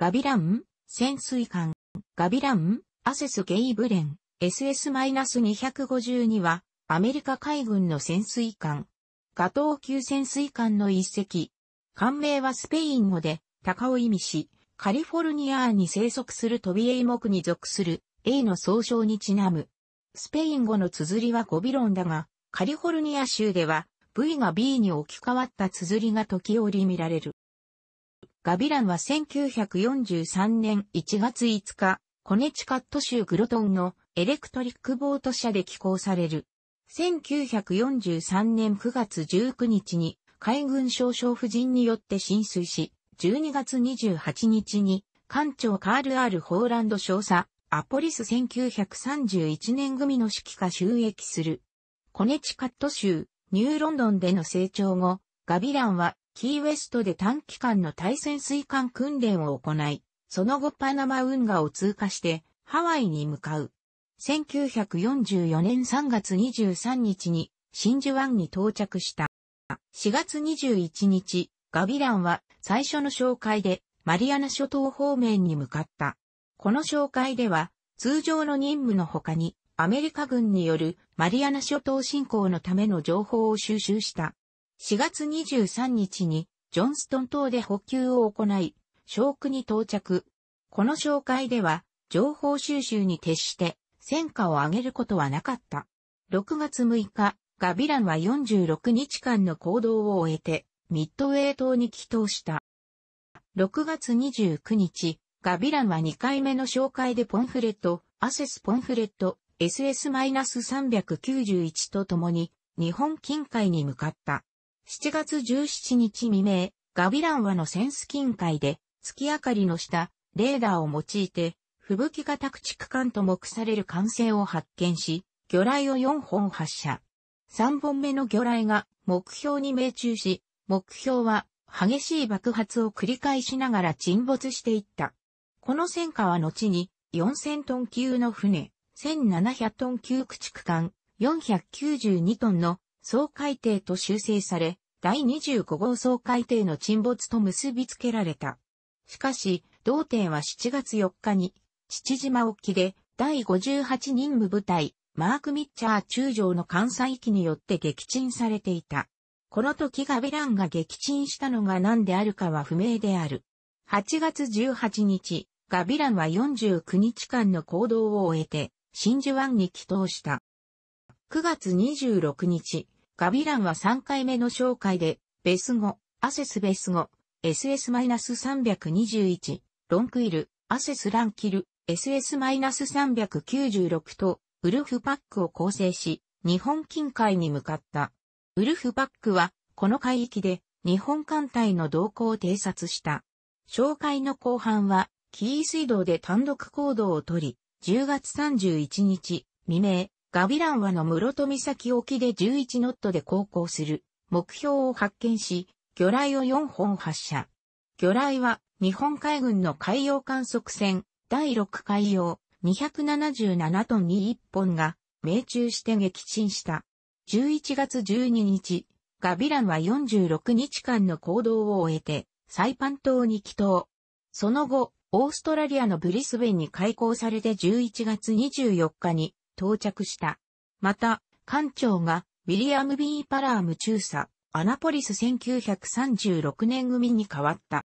ガビラン、潜水艦、ガビラン、アセス・ゲイブレン、SS-252 は、アメリカ海軍の潜水艦。ガトー級潜水艦の一隻。艦名はスペイン語で、鷹を意味し、カリフォルニアに生息するトビエイ目に属する A の総称にちなむ。スペイン語の綴りはゴビロンだが、カリフォルニア州では V が B に置き換わった綴りが時折見られる。ガビランは1943年1月5日、コネチカット州グロトンのエレクトリックボート社で寄港される。1943年9月19日に海軍少将夫人によって浸水し、12月28日に艦長カール・アール・ホーランド少佐、アポリス1931年組の指揮下収益する。コネチカット州、ニューロンドンでの成長後、ガビランはキーウェストで短期間の対潜水艦訓練を行い、その後パナマ運河を通過してハワイに向かう。1944年3月23日に真珠湾に到着した。4月21日、ガビランは最初の紹介でマリアナ諸島方面に向かった。この紹介では通常の任務の他にアメリカ軍によるマリアナ諸島侵攻のための情報を収集した4月23日にジョンストン島で補給を行い、小区に到着。この紹介では、情報収集に徹して、戦果を上げることはなかった。6月6日、ガビランは46日間の行動を終えて、ミッドウェー島に帰投した。6月29日、ガビランは2回目の紹介でポンフレット、アセスポンフレット、SS-391 ととに、日本近海に向かった。7月17日未明、ガビランワのセンス近海で、月明かりの下、レーダーを用いて、吹雪型駆逐艦と目される艦船を発見し、魚雷を4本発射。3本目の魚雷が目標に命中し、目標は激しい爆発を繰り返しながら沈没していった。この戦果は後に4000トン級の船、1700トン級駆逐艦、492トンの総海底と修正され、第25号総海底の沈没と結びつけられた。しかし、同艇は7月4日に、父島沖で、第58任務部隊、マーク・ミッチャー中将の艦載機によって撃沈されていた。この時ガビランが撃沈したのが何であるかは不明である。8月18日、ガビランは49日間の行動を終えて、真珠湾に帰投した。9月26日、ガビランは3回目の紹介で、ベス5、アセスベス5、SS-321、ロンクイル、アセスランキル、SS-396 と、ウルフパックを構成し、日本近海に向かった。ウルフパックは、この海域で、日本艦隊の動向を偵察した。紹介の後半は、キー水道で単独行動をとり、10月31日、未明、ガビランはの室戸岬沖で11ノットで航行する目標を発見し、魚雷を4本発射。魚雷は日本海軍の海洋観測船第6海洋277トンに1本が命中して撃沈した。11月12日、ガビランは46日間の行動を終えて、サイパン島に帰島。その後、オーストラリアのブリスベンに開港されて11月24日に到着した。また、艦長がウィリアム・ビー・パラーム中佐、アナポリス1936年組に変わった。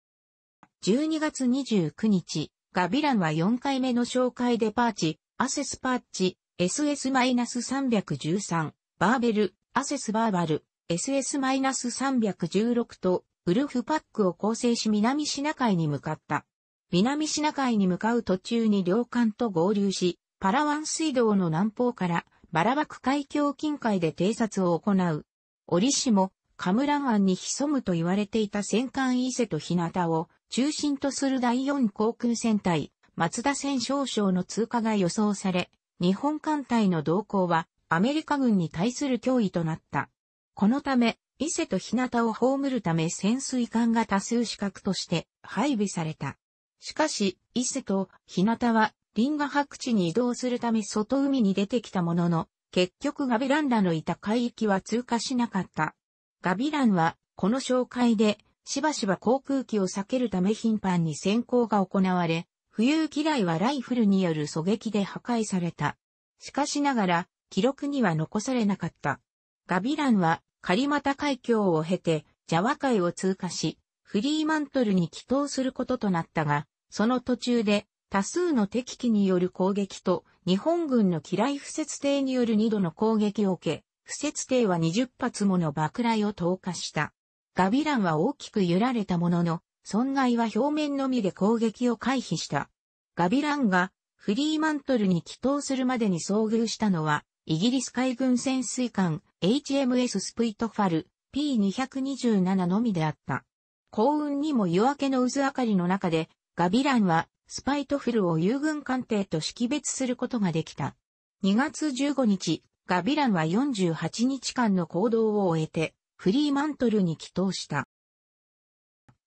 12月29日、ガビランは4回目の紹介デパーチ、アセスパーチ、SS-313、バーベル、アセスバーバル、SS-316 と、ウルフパックを構成し南シナ海に向かった。南シナ海に向かう途中に両艦と合流し、パラワン水道の南方からバラバク海峡近海で偵察を行う。折しも、カムラ湾に潜むと言われていた戦艦伊勢と日向を中心とする第四航空戦隊、松田戦少将の通過が予想され、日本艦隊の動向はアメリカ軍に対する脅威となった。このため、伊勢と日向を葬るため潜水艦が多数資格として配備された。しかし、伊勢と日向はリンガ白地に移動するため外海に出てきたものの、結局ガビランらのいた海域は通過しなかった。ガビランは、この紹介で、しばしば航空機を避けるため頻繁に潜航が行われ、浮遊機雷はライフルによる狙撃で破壊された。しかしながら、記録には残されなかった。ガビランは、カリマタ海峡を経て、ジャワ海を通過し、フリーマントルに帰投することとなったが、その途中で、多数の敵機による攻撃と、日本軍の機雷不設艇による2度の攻撃を受け、不設艇は20発もの爆雷を投下した。ガビランは大きく揺られたものの、損害は表面のみで攻撃を回避した。ガビランがフリーマントルに帰投するまでに遭遇したのは、イギリス海軍潜水艦 HMS スプイトファル P227 のみであった。幸運にも夜明けの渦明かりの中で、ガビランはスパイトフルを友軍艦艇と識別することができた。2月15日、ガビランは48日間の行動を終えて、フリーマントルに帰投した。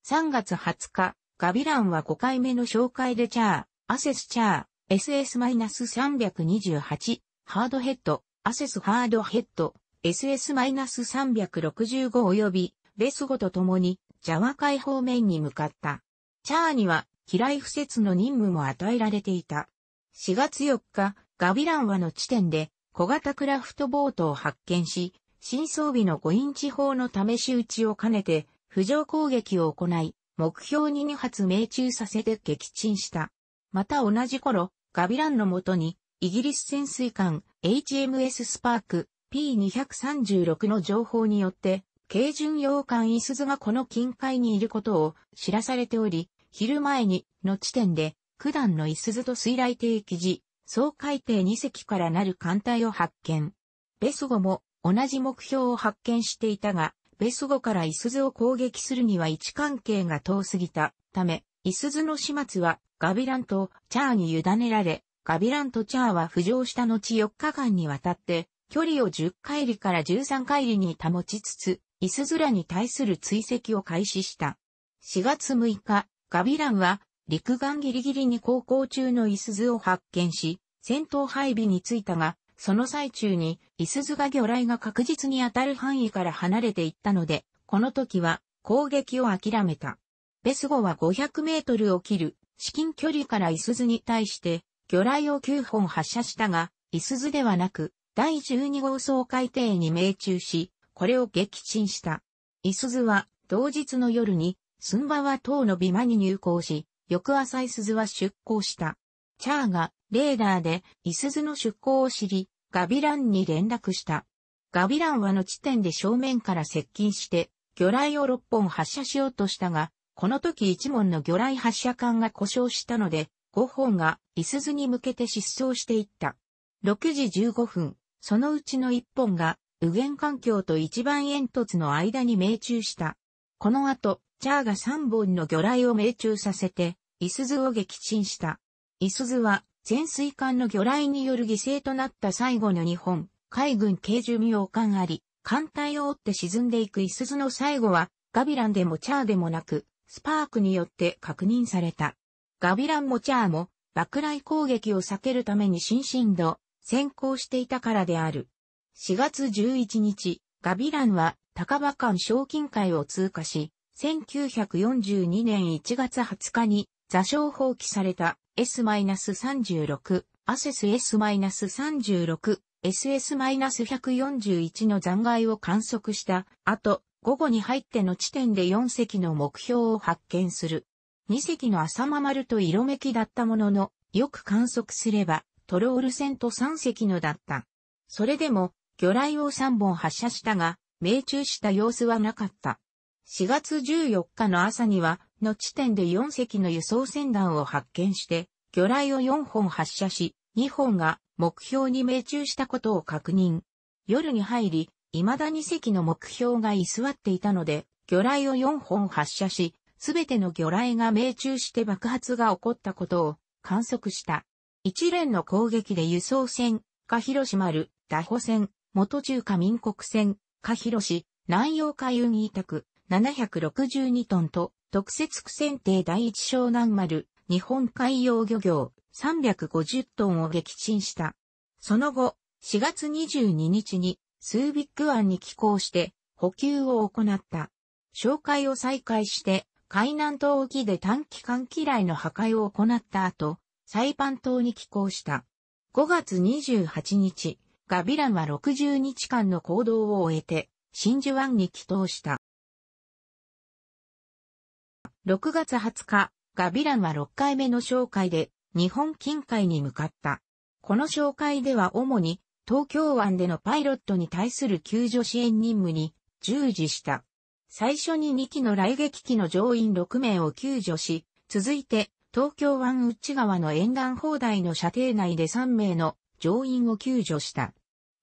3月20日、ガビランは5回目の紹介でチャー、アセスチャー、SS-328、ハードヘッド、アセスハードヘッド、SS-365 及び、レスゴと共に、ジャワ海方面に向かった。チャーには、機雷不設の任務も与えられていた。4月4日、ガビランワの地点で小型クラフトボートを発見し、新装備の5インチ砲の試し撃ちを兼ねて、浮上攻撃を行い、目標に2発命中させて撃沈した。また同じ頃、ガビランのもとに、イギリス潜水艦 HMS スパーク P236 の情報によって、軽巡洋艦イスズがこの近海にいることを知らされており、昼前に、の地点で、九段の伊鈴と水雷艇記事、総海底二隻からなる艦隊を発見。ベスゴも同じ目標を発見していたが、ベスゴからイスズを攻撃するには位置関係が遠すぎたため、イスズの始末はガビランとチャーに委ねられ、ガビランとチャーは浮上した後4日間にわたって、距離を10回りから13回りに保ちつつ、イスズらに対する追跡を開始した。4月6日、ガビランは陸岸ギリギリに航行中のイスズを発見し、戦闘配備についたが、その最中にイスズが魚雷が確実に当たる範囲から離れていったので、この時は攻撃を諦めた。ベスゴは500メートルを切る至近距離からイスズに対して魚雷を9本発射したが、イスズではなく第12号総海底に命中し、これを撃沈した。イスズは同日の夜にスンバは塔の美馬に入港し、翌朝イスズは出港した。チャーがレーダーでイスズの出港を知り、ガビランに連絡した。ガビランはの地点で正面から接近して、魚雷を6本発射しようとしたが、この時1門の魚雷発射管が故障したので、5本がイスズに向けて失踪していった。6時15分、そのうちの1本が、右舷環境と一番煙突の間に命中した。この後、チャーが3本の魚雷を命中させて、イスズを撃沈した。イスズは、潜水艦の魚雷による犠牲となった最後の日本、海軍軽巡洋艦あり、艦隊を追って沈んでいくイスズの最後は、ガビランでもチャーでもなく、スパークによって確認された。ガビランもチャーも、爆雷攻撃を避けるために新進度、先行していたからである。4月11日、ガビランは高場間賞金会を通過し、1942年1月20日に座礁放棄された S-36、アセス S-36、SS-141 の残骸を観測した後、午後に入っての地点で4隻の目標を発見する。2隻の浅間丸と色めきだったものの、よく観測すれば、トロール船と3隻のだった。それでも、魚雷を3本発射したが、命中した様子はなかった。4月14日の朝には、の地点で4隻の輸送船団を発見して、魚雷を4本発射し、2本が目標に命中したことを確認。夜に入り、未だ2隻の目標が居座っていたので、魚雷を4本発射し、すべての魚雷が命中して爆発が起こったことを観測した。一連の攻撃で輸送船、か広島る、打保船、元中華民国船、か広し、南洋海運委託、762トンと、特設区選定第一湘南丸、日本海洋漁業350トンを撃沈した。その後、4月22日に、スービック湾に寄港して、補給を行った。紹介を再開して、海南島沖で短期間機雷の破壊を行った後、サイパン島に寄港した。5月28日、ガビランは60日間の行動を終えて、真珠湾に帰投した。6月20日、ガビランは6回目の紹介で日本近海に向かった。この紹介では主に東京湾でのパイロットに対する救助支援任務に従事した。最初に2機の雷撃機の乗員6名を救助し、続いて東京湾内側の沿岸砲台の射程内で3名の乗員を救助した。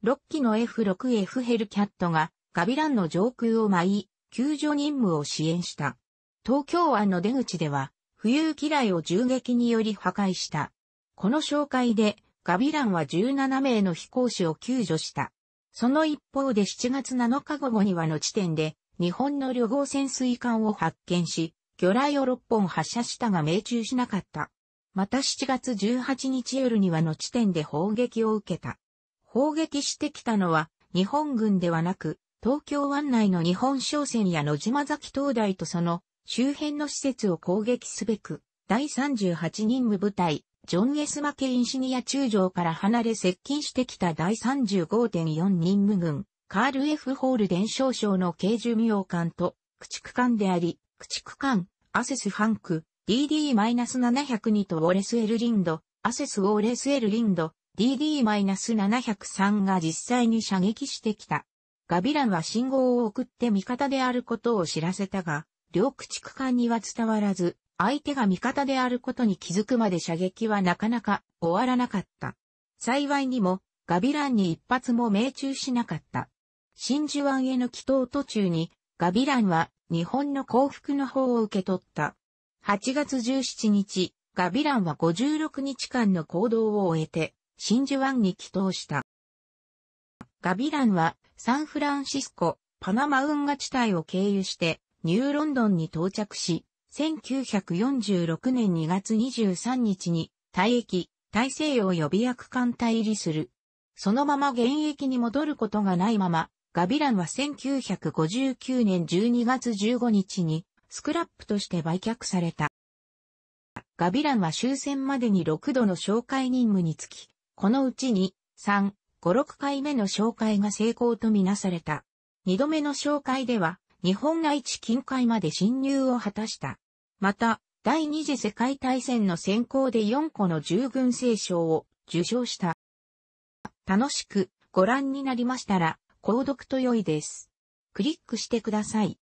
6機の F6F ヘルキャットがガビランの上空を舞い、救助任務を支援した。東京湾の出口では、浮遊機雷を銃撃により破壊した。この紹介で、ガビランは17名の飛行士を救助した。その一方で7月7日午後にはの地点で、日本の旅行潜水艦を発見し、魚雷を6本発射したが命中しなかった。また7月18日夜にはの地点で砲撃を受けた。砲撃してきたのは日本軍ではなく、東京湾内の日本商船や野島崎灯台とその周辺の施設を攻撃すべく、第38任務部隊、ジョン・エス・マケインシニア中将から離れ接近してきた第35.4任務軍、カール・ F・ ホール伝承省の軽寿命艦と、駆逐艦であり、駆逐艦、アセス・ファンク、DD-702 とウォレス・エル・リンド、アセス・ウォレス・エル・リンド、DD-703 が実際に射撃してきた。ガビランは信号を送って味方であることを知らせたが、両駆逐艦には伝わらず、相手が味方であることに気づくまで射撃はなかなか終わらなかった。幸いにも、ガビランに一発も命中しなかった。真珠湾への祈祷途中に、ガビランは日本の降伏の方を受け取った。8月17日、ガビランは56日間の行動を終えて、真珠湾に帰祷した。ガビランはサンフランシスコ、パナマ運河地帯を経由して、ニューロンドンに到着し、1946年2月23日に、退役、大西洋予備役艦隊入りする。そのまま現役に戻ることがないまま、ガビランは1959年12月15日に、スクラップとして売却された。ガビランは終戦までに6度の紹介任務につき、このうちに、3、5、6回目の紹介が成功とみなされた。2度目の紹介では、日本愛知近海まで侵入を果たした。また、第二次世界大戦の先行で4個の従軍聖賞を受賞した。楽しくご覧になりましたら、購読と良いです。クリックしてください。